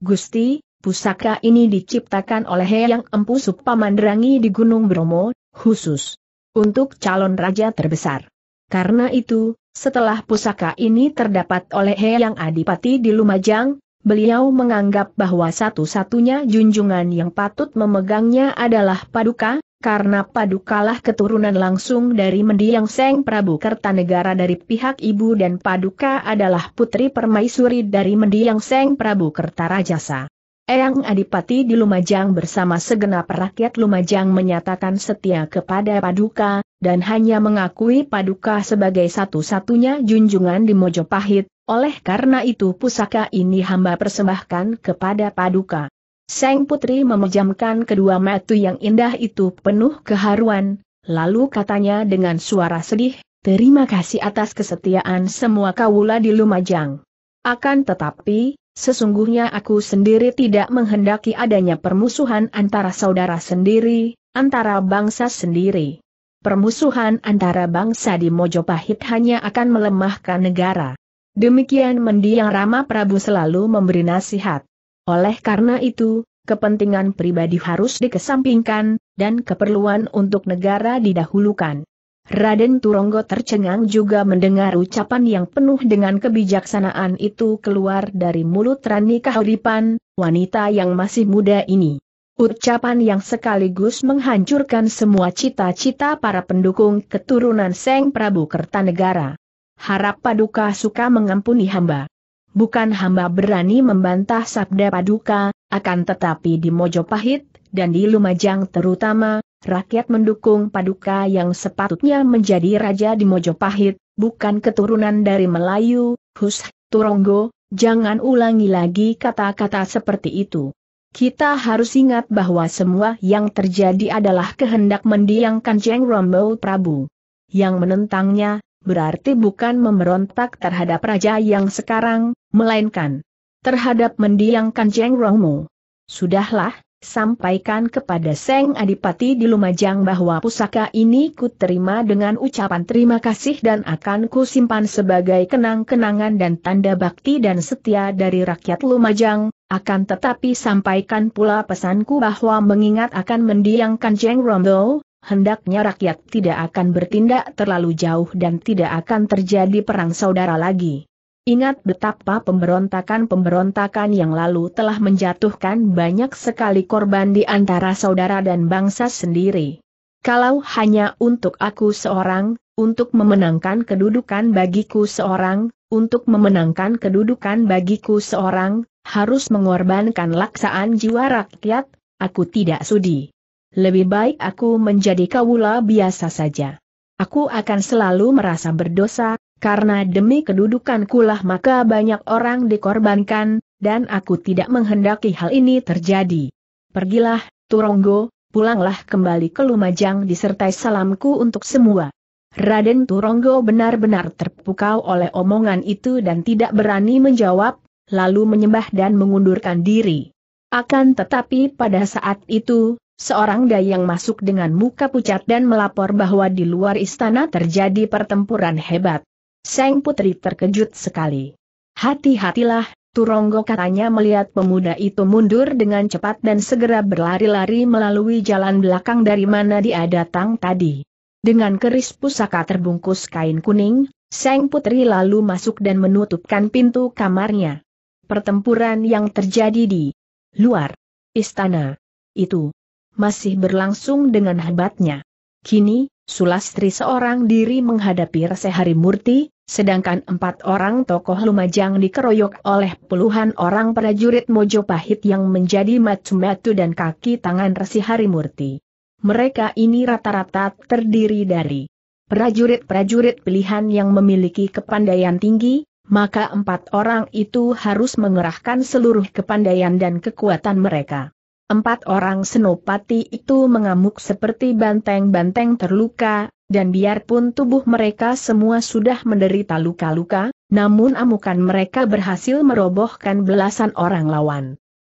Gusti, pusaka ini diciptakan oleh Yang Empu Supamandrangi di Gunung Bromo, khusus untuk calon raja terbesar. Karena itu, setelah pusaka ini terdapat oleh Yang Adipati di Lumajang, beliau menganggap bahwa satu-satunya junjungan yang patut memegangnya adalah Paduka, karena Padukalah keturunan langsung dari mendiang Seng Prabu Kertanegara dari pihak ibu dan Paduka adalah putri permaisuri dari mendiang Seng Prabu Kertarajasa. Eyang Adipati di Lumajang bersama segenap rakyat Lumajang menyatakan setia kepada Paduka, dan hanya mengakui Paduka sebagai satu-satunya junjungan di Mojopahit, oleh karena itu pusaka ini hamba persembahkan kepada Paduka. Seng Putri memejamkan kedua mata yang indah itu penuh keharuan, lalu katanya dengan suara sedih, terima kasih atas kesetiaan semua kawula di Lumajang. Akan tetapi, sesungguhnya aku sendiri tidak menghendaki adanya permusuhan antara saudara sendiri, antara bangsa sendiri. Permusuhan antara bangsa di Mojopahit hanya akan melemahkan negara. Demikian mendiang Rama Prabu selalu memberi nasihat. Oleh karena itu, kepentingan pribadi harus dikesampingkan, dan keperluan untuk negara didahulukan. Raden Turonggo tercengang juga mendengar ucapan yang penuh dengan kebijaksanaan itu keluar dari mulut Rani Kahuripan, wanita yang masih muda ini. Ucapan yang sekaligus menghancurkan semua cita-cita para pendukung keturunan Seng Prabu Kertanegara. Harap Paduka suka mengampuni hamba. Bukan hamba berani membantah sabda paduka, akan tetapi di Mojopahit, dan di Lumajang terutama, rakyat mendukung paduka yang sepatutnya menjadi raja di Mojopahit, bukan keturunan dari Melayu, Hus, Turonggo, jangan ulangi lagi kata-kata seperti itu. Kita harus ingat bahwa semua yang terjadi adalah kehendak mendiang Kanjeng Rombo Prabu. Yang menentangnya, berarti bukan memberontak terhadap raja yang sekarang, melainkan terhadap mendiang Kanjeng Romo. Sudahlah, sampaikan kepada Seng Adipati di Lumajang bahwa pusaka ini kuterima dengan ucapan terima kasih dan akan ku simpan sebagai kenang-kenangan dan tanda bakti dan setia dari rakyat Lumajang, akan tetapi sampaikan pula pesanku bahwa mengingat akan mendiang Kanjeng Romo, hendaknya rakyat tidak akan bertindak terlalu jauh dan tidak akan terjadi perang saudara lagi. Ingat betapa pemberontakan-pemberontakan yang lalu telah menjatuhkan banyak sekali korban di antara saudara dan bangsa sendiri. Kalau hanya untuk aku seorang, untuk memenangkan kedudukan bagiku seorang, untuk memenangkan kedudukan bagiku seorang, harus mengorbankan laksaan jiwa rakyat, aku tidak sudi lebih baik aku menjadi kawula biasa saja. Aku akan selalu merasa berdosa, karena demi kedudukan kulah maka banyak orang dikorbankan, dan aku tidak menghendaki hal ini terjadi. Pergilah, Turonggo, pulanglah kembali ke Lumajang disertai salamku untuk semua. Raden Turonggo benar-benar terpukau oleh omongan itu dan tidak berani menjawab, lalu menyembah dan mengundurkan diri. Akan tetapi pada saat itu, seorang dayang masuk dengan muka pucat dan melapor bahwa di luar istana terjadi pertempuran hebat. Sang putri terkejut sekali. Hati-hatilah, Turonggo katanya melihat pemuda itu mundur dengan cepat dan segera berlari-lari melalui jalan belakang dari mana dia datang tadi. Dengan keris pusaka terbungkus kain kuning, Sang putri lalu masuk dan menutupkan pintu kamarnya. Pertempuran yang terjadi di luar istana itu masih berlangsung dengan hebatnya. Kini, Sulastri seorang diri menghadapi Resehari Murti, sedangkan empat orang tokoh Lumajang dikeroyok oleh puluhan orang prajurit Mojopahit yang menjadi matu-matu dan kaki tangan Resehari Murti. Mereka ini rata-rata terdiri dari prajurit-prajurit pilihan yang memiliki kepandaian tinggi, maka empat orang itu harus mengerahkan seluruh kepandaian dan kekuatan mereka. Empat orang senopati itu mengamuk seperti banteng-banteng terluka, dan biarpun tubuh mereka semua sudah menderita luka-luka, namun amukan mereka berhasil merobohkan belasan orang lawan.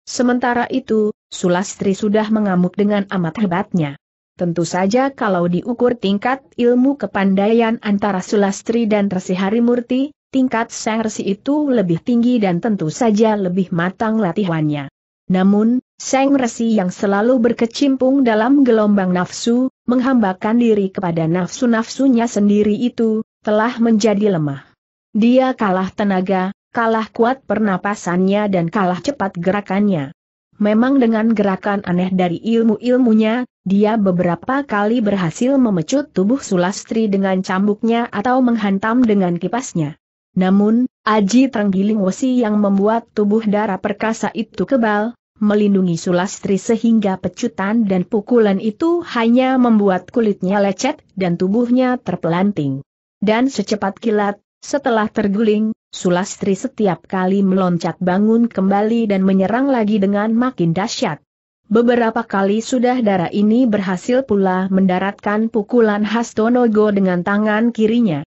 Sementara itu, Sulastri sudah mengamuk dengan amat hebatnya. Tentu saja kalau diukur tingkat ilmu kepandaian antara Sulastri dan Resi Harimurti, tingkat Sang Resi itu lebih tinggi dan tentu saja lebih matang latihannya. Namun, Seng Resi yang selalu berkecimpung dalam gelombang nafsu, menghambakan diri kepada nafsu-nafsunya sendiri itu, telah menjadi lemah. Dia kalah tenaga, kalah kuat pernapasannya dan kalah cepat gerakannya. Memang dengan gerakan aneh dari ilmu-ilmunya, dia beberapa kali berhasil memecut tubuh Sulastri dengan cambuknya atau menghantam dengan kipasnya. Namun, Aji Trenggiling Wosi yang membuat tubuh darah perkasa itu kebal, melindungi Sulastri sehingga pecutan dan pukulan itu hanya membuat kulitnya lecet dan tubuhnya terpelanting. Dan secepat kilat, setelah terguling, Sulastri setiap kali meloncat bangun kembali dan menyerang lagi dengan makin dahsyat. Beberapa kali sudah darah ini berhasil pula mendaratkan pukulan Hastonogo dengan tangan kirinya.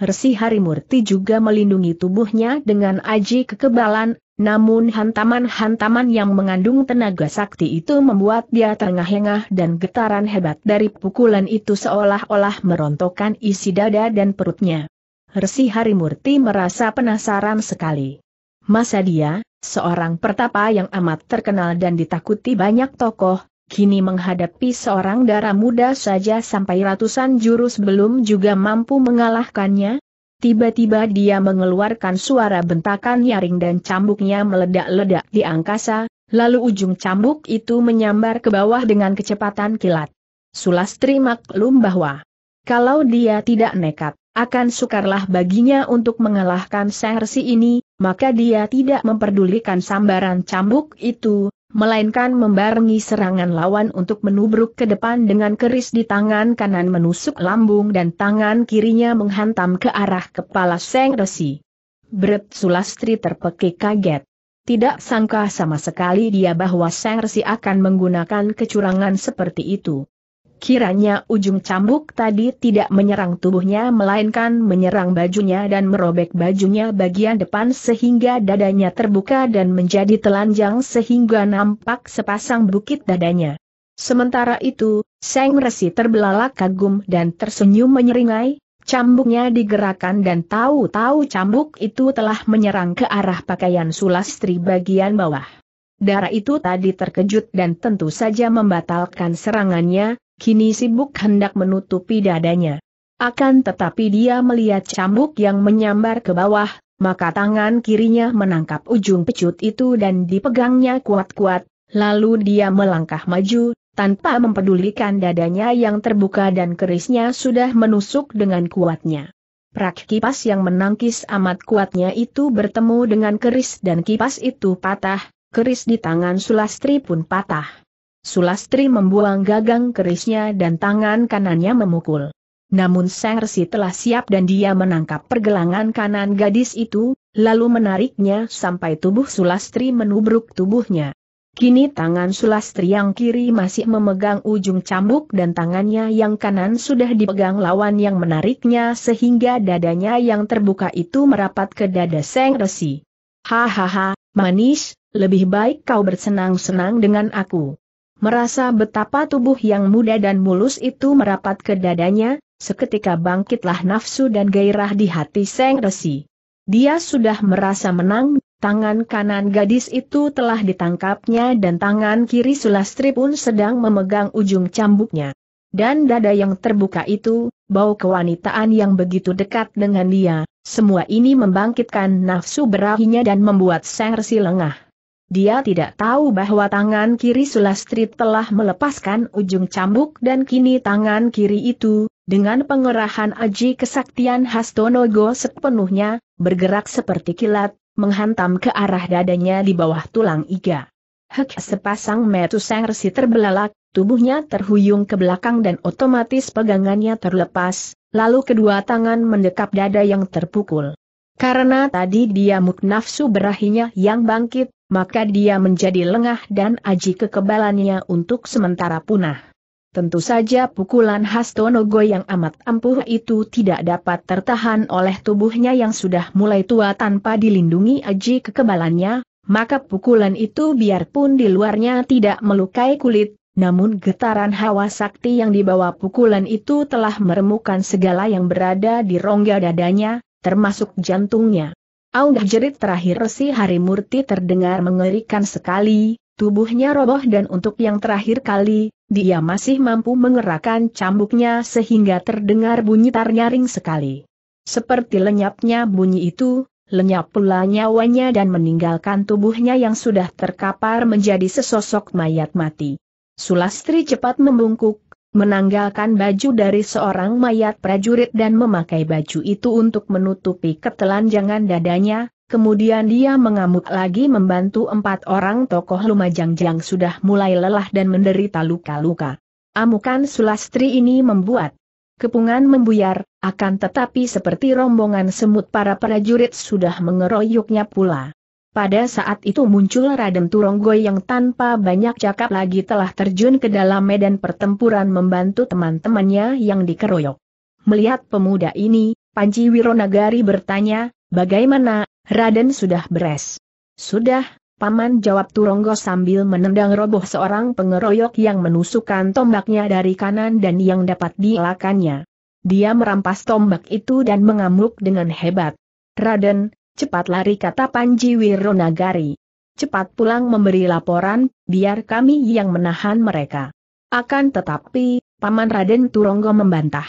Resi Harimurti juga melindungi tubuhnya dengan aji kekebalan, namun hantaman-hantaman yang mengandung tenaga sakti itu membuat dia terengah-engah dan getaran hebat dari pukulan itu seolah-olah merontokkan isi dada dan perutnya. Resi Harimurti merasa penasaran sekali. Masa dia, seorang pertapa yang amat terkenal dan ditakuti banyak tokoh, kini menghadapi seorang darah muda saja sampai ratusan jurus belum juga mampu mengalahkannya, Tiba-tiba dia mengeluarkan suara bentakan nyaring dan cambuknya meledak-ledak di angkasa, lalu ujung cambuk itu menyambar ke bawah dengan kecepatan kilat. Sulastri maklum bahwa kalau dia tidak nekat, akan sukarlah baginya untuk mengalahkan Sersi ini, maka dia tidak memperdulikan sambaran cambuk itu, melainkan membarengi serangan lawan untuk menubruk ke depan dengan keris di tangan kanan menusuk lambung dan tangan kirinya menghantam ke arah kepala Seng Resi. Bret Sulastri terpekik kaget. Tidak sangka sama sekali dia bahwa Seng Resi akan menggunakan kecurangan seperti itu. Kiranya ujung cambuk tadi tidak menyerang tubuhnya melainkan menyerang bajunya dan merobek bajunya bagian depan sehingga dadanya terbuka dan menjadi telanjang sehingga nampak sepasang bukit dadanya. Sementara itu, Seng Resi terbelalak kagum dan tersenyum menyeringai, cambuknya digerakkan dan tahu-tahu cambuk itu telah menyerang ke arah pakaian Sulastri bagian bawah. Darah itu tadi terkejut dan tentu saja membatalkan serangannya, kini sibuk hendak menutupi dadanya. Akan tetapi dia melihat cambuk yang menyambar ke bawah, maka tangan kirinya menangkap ujung pecut itu dan dipegangnya kuat-kuat, lalu dia melangkah maju, tanpa mempedulikan dadanya yang terbuka dan kerisnya sudah menusuk dengan kuatnya. Prak kipas yang menangkis amat kuatnya itu bertemu dengan keris dan kipas itu patah, keris di tangan Sulastri pun patah. Sulastri membuang gagang kerisnya dan tangan kanannya memukul. Namun Sang Resi telah siap dan dia menangkap pergelangan kanan gadis itu, lalu menariknya sampai tubuh Sulastri menubruk tubuhnya. Kini tangan Sulastri yang kiri masih memegang ujung cambuk dan tangannya yang kanan sudah dipegang lawan yang menariknya sehingga dadanya yang terbuka itu merapat ke dada Sang Resi. Hahaha, manis, lebih baik kau bersenang-senang dengan aku. Merasa betapa tubuh yang muda dan mulus itu merapat ke dadanya, seketika bangkitlah nafsu dan gairah di hati Seng Resi. Dia sudah merasa menang, tangan kanan gadis itu telah ditangkapnya dan tangan kiri Sulastri pun sedang memegang ujung cambuknya. Dan dada yang terbuka itu, bau kewanitaan yang begitu dekat dengan dia, semua ini membangkitkan nafsu berahinya dan membuat Seng Resi lengah. Dia tidak tahu bahwa tangan kiri Sulastri telah melepaskan ujung cambuk dan kini tangan kiri itu, dengan pengerahan aji kesaktian Hastonogo sepenuhnya, bergerak seperti kilat, menghantam ke arah dadanya di bawah tulang iga. Hek sepasang metuseng resi terbelalak, tubuhnya terhuyung ke belakang dan otomatis pegangannya terlepas, lalu kedua tangan mendekap dada yang terpukul. Karena tadi dia muk nafsu berahinya yang bangkit, maka dia menjadi lengah dan aji kekebalannya untuk sementara punah. Tentu saja pukulan Hastonogo yang amat ampuh itu tidak dapat tertahan oleh tubuhnya yang sudah mulai tua tanpa dilindungi aji kekebalannya, maka pukulan itu biarpun di luarnya tidak melukai kulit, namun getaran hawa sakti yang dibawa pukulan itu telah meremukan segala yang berada di rongga dadanya, termasuk jantungnya. Aung jerit terakhir Hari Murti terdengar mengerikan sekali, tubuhnya roboh dan untuk yang terakhir kali, dia masih mampu mengerahkan cambuknya sehingga terdengar bunyi tarnyaring sekali. Seperti lenyapnya bunyi itu, lenyap pula nyawanya dan meninggalkan tubuhnya yang sudah terkapar menjadi sesosok mayat mati. Sulastri cepat membungkuk, menanggalkan baju dari seorang mayat prajurit dan memakai baju itu untuk menutupi ketelanjangan dadanya, Kemudian dia mengamuk lagi membantu empat orang tokoh Lumajang yang sudah mulai lelah dan menderita luka-luka. Amukan Sulastri ini membuat kepungan membuyar, akan tetapi seperti rombongan semut para prajurit sudah mengeroyoknya pula. Pada saat itu muncul Raden Turonggo yang tanpa banyak cakap lagi telah terjun ke dalam medan pertempuran membantu teman-temannya yang dikeroyok. Melihat pemuda ini, Panji Wironagari bertanya, bagaimana, Raden sudah beres? Sudah, Paman jawab Turonggo sambil menendang roboh seorang pengeroyok yang menusukkan tombaknya dari kanan dan yang dapat dielakannya. Dia merampas tombak itu dan mengamuk dengan hebat. Raden, Cepat lari kata Panji Wironagari. Cepat pulang memberi laporan, biar kami yang menahan mereka. Akan tetapi, Paman Raden Turonggo membantah.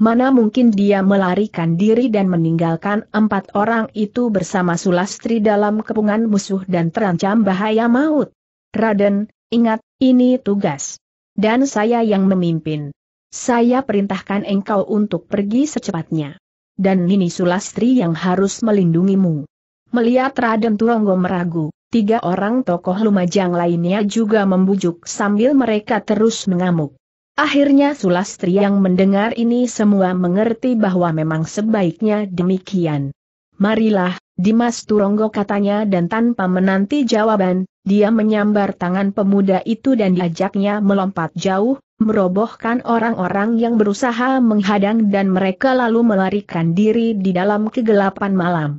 Mana mungkin dia melarikan diri dan meninggalkan empat orang itu bersama Sulastri dalam kepungan musuh dan terancam bahaya maut. Raden, ingat, ini tugas. Dan saya yang memimpin. Saya perintahkan engkau untuk pergi secepatnya dan Nini Sulastri yang harus melindungimu. Melihat Raden Turonggo meragu, tiga orang tokoh Lumajang lainnya juga membujuk sambil mereka terus mengamuk. Akhirnya Sulastri yang mendengar ini semua mengerti bahwa memang sebaiknya demikian. Marilah, Dimas Turonggo katanya dan tanpa menanti jawaban, dia menyambar tangan pemuda itu dan diajaknya melompat jauh, merobohkan orang-orang yang berusaha menghadang dan mereka lalu melarikan diri di dalam kegelapan malam.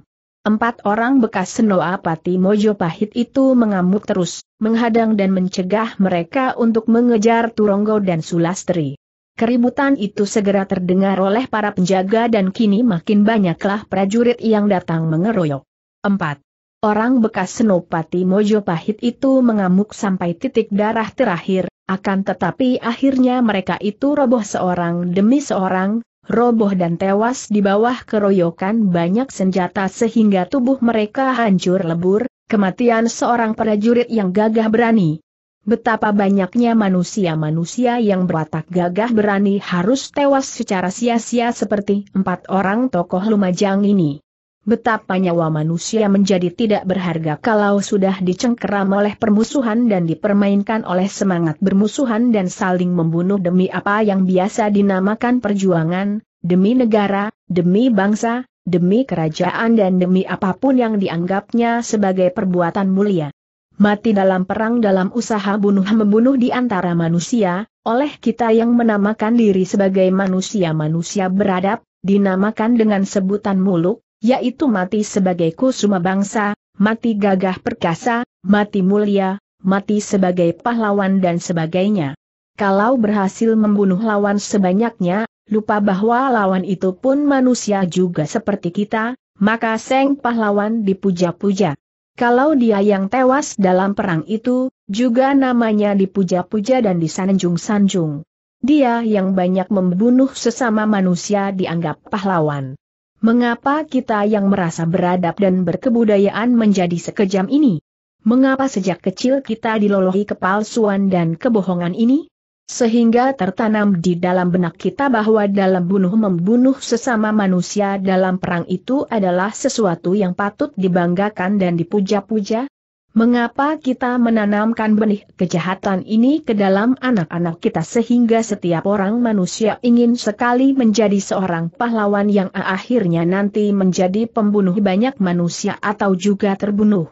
Empat orang bekas Senoapati Pahit itu mengamuk terus, menghadang dan mencegah mereka untuk mengejar Turonggo dan Sulastri. Keributan itu segera terdengar oleh para penjaga dan kini makin banyaklah prajurit yang datang mengeroyok. 4. Orang bekas Senopati Pahit itu mengamuk sampai titik darah terakhir, akan tetapi akhirnya mereka itu roboh seorang demi seorang, roboh dan tewas di bawah keroyokan banyak senjata sehingga tubuh mereka hancur lebur, kematian seorang prajurit yang gagah berani. Betapa banyaknya manusia-manusia yang berwatak gagah berani harus tewas secara sia-sia seperti empat orang tokoh Lumajang ini. Betapa nyawa manusia menjadi tidak berharga kalau sudah dicengkeram oleh permusuhan dan dipermainkan oleh semangat bermusuhan dan saling membunuh demi apa yang biasa dinamakan perjuangan, demi negara, demi bangsa, demi kerajaan dan demi apapun yang dianggapnya sebagai perbuatan mulia. Mati dalam perang dalam usaha bunuh-membunuh di antara manusia, oleh kita yang menamakan diri sebagai manusia-manusia beradab, dinamakan dengan sebutan muluk, yaitu mati sebagai kusuma bangsa, mati gagah perkasa, mati mulia, mati sebagai pahlawan dan sebagainya. Kalau berhasil membunuh lawan sebanyaknya, lupa bahwa lawan itu pun manusia juga seperti kita, maka Seng pahlawan dipuja-puja. Kalau dia yang tewas dalam perang itu, juga namanya dipuja-puja dan disanjung-sanjung. Dia yang banyak membunuh sesama manusia dianggap pahlawan. Mengapa kita yang merasa beradab dan berkebudayaan menjadi sekejam ini? Mengapa sejak kecil kita dilolohi kepalsuan dan kebohongan ini? Sehingga tertanam di dalam benak kita bahwa dalam bunuh-membunuh sesama manusia dalam perang itu adalah sesuatu yang patut dibanggakan dan dipuja-puja? Mengapa kita menanamkan benih kejahatan ini ke dalam anak-anak kita sehingga setiap orang manusia ingin sekali menjadi seorang pahlawan yang akhirnya nanti menjadi pembunuh banyak manusia atau juga terbunuh?